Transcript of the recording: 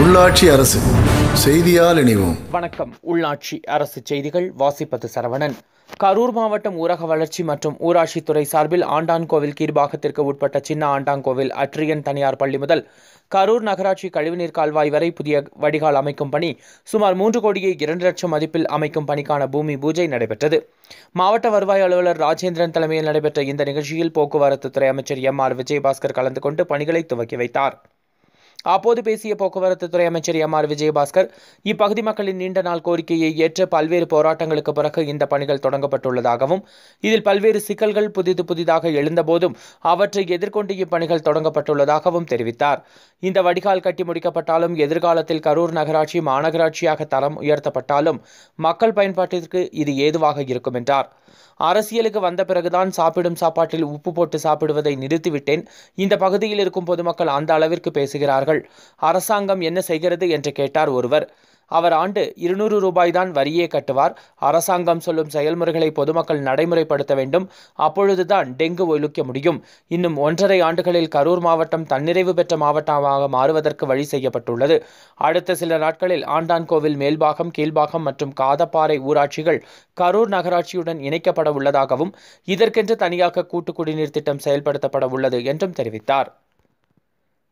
உள்ளாட்சி அரசு செய்தியால் இணைவோம் வணக்கம் உள்ளாட்சி அரசு செய்திகள் வாசிப்பது சரவணன் கரூர் மாவட்டம் ஊரக வளர்ச்சி மற்றும் ஊராட்சித்துறை சார்பில் ஆண்டான்கோவில் கீழ்பாகத்திற்கு உட்பட்ட சின்ன ஆண்டான்கோவில் அட்ரியன் தனியார் பள்ளி முதல் கரூர் நகராட்சி கழிவுநீர் கால்வாய் வரை புதிய வடிகால் அமைக்கும் பணி சுமார் மூன்று கோடியே இரண்டு லட்சம் மதிப்பில் அமைக்கும் பணிக்கான பூமி பூஜை நடைபெற்றது மாவட்ட வருவாய் அலுவலர் ராஜேந்திரன் தலைமையில் நடைபெற்ற இந்த நிகழ்ச்சியில் போக்குவரத்து துறை அமைச்சர் எம் ஆர் விஜயபாஸ்கர் கலந்து கொண்டு பணிகளை துவக்கி வைத்தார் அப்போது பேசிய போக்குவரத்து துறை அமைச்சர் எம் ஆர் விஜயபாஸ்கர் இப்பகுதி மக்களின் நீண்ட நாள் கோரிக்கையை ஏற்ற பல்வேறு போராட்டங்களுக்கு பிறகு இந்த பணிகள் தொடங்கப்பட்டுள்ளதாகவும் இதில் பல்வேறு சிக்கல்கள் புதிது புதிதாக எழுந்தபோதும் அவற்றை எதிர்கொண்டு இப்பணிகள் தொடங்கப்பட்டுள்ளதாகவும் தெரிவித்தார் இந்த வடிகால் கட்டி முடிக்கப்பட்டாலும் எதிர்காலத்தில் கரூர் நகராட்சி மாநகராட்சியாக தரம் உயர்த்தப்பட்டாலும் மக்கள் பயன்பாட்டிற்கு இது ஏதுவாக இருக்கும் என்றார் அரசியலுக்கு வந்த பிறகுதான் சாப்பிடும் சாப்பாட்டில் உப்பு போட்டு சாப்பிடுவதை நிறுத்திவிட்டேன் இந்த பகுதியில் இருக்கும் பொதுமக்கள் அந்த அளவிற்கு பேசுகிறார்கள் செய்கிறார்கள் அரசாங்கம் என்ன செய்கிறது என்று கேட்டார் ஒருவர் அவர் ஆண்டு இருநூறு ரூபாய்தான் வரியே கட்டுவார் அரசாங்கம் சொல்லும் செயல்முறைகளை பொதுமக்கள் நடைமுறைப்படுத்த வேண்டும் அப்பொழுதுதான் டெங்கு ஒழிக்க முடியும் இன்னும் ஒன்றரை ஆண்டுகளில் கரூர் மாவட்டம் தன்னிறைவு பெற்ற மாவட்டமாக மாறுவதற்கு வழி செய்யப்பட்டுள்ளது அடுத்த சில நாட்களில் ஆண்டான்கோவில் மேல்பாகம் கீழ்பாகம் மற்றும் காதப்பாறை ஊராட்சிகள் கரூர் நகராட்சியுடன் இணைக்கப்பட உள்ளதாகவும் இதற்கென்று தனியாக கூட்டு குடிநீர் திட்டம் செயல்படுத்தப்பட உள்ளது என்றும் தெரிவித்தார்